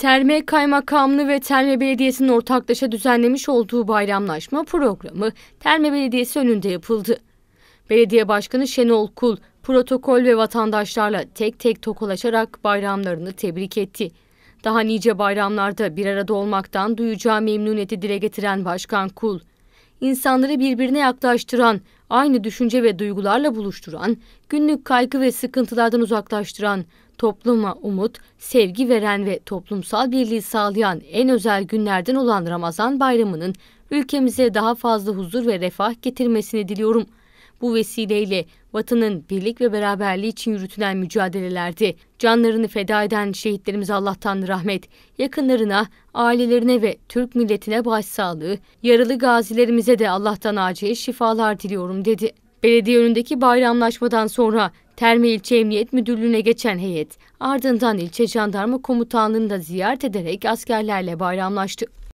Terme Kaymakamlığı ve Terme Belediyesi'nin ortaklaşa düzenlemiş olduğu bayramlaşma programı Terme Belediyesi önünde yapıldı. Belediye Başkanı Şenol Kul, protokol ve vatandaşlarla tek tek tokalaşarak bayramlarını tebrik etti. Daha nice bayramlarda bir arada olmaktan duyacağı memnuniyeti dile getiren Başkan Kul, insanları birbirine yaklaştıran, aynı düşünce ve duygularla buluşturan, günlük kaygı ve sıkıntılardan uzaklaştıran, topluma umut, sevgi veren ve toplumsal birliği sağlayan en özel günlerden olan Ramazan Bayramı'nın ülkemize daha fazla huzur ve refah getirmesini diliyorum.'' Bu vesileyle vatanın birlik ve beraberliği için yürütülen mücadelelerde Canlarını feda eden şehitlerimize Allah'tan rahmet, yakınlarına, ailelerine ve Türk milletine başsağlığı, yaralı gazilerimize de Allah'tan acil şifalar diliyorum dedi. Belediye önündeki bayramlaşmadan sonra Terme İlçe Emniyet Müdürlüğü'ne geçen heyet ardından ilçe jandarma komutanlığını da ziyaret ederek askerlerle bayramlaştı.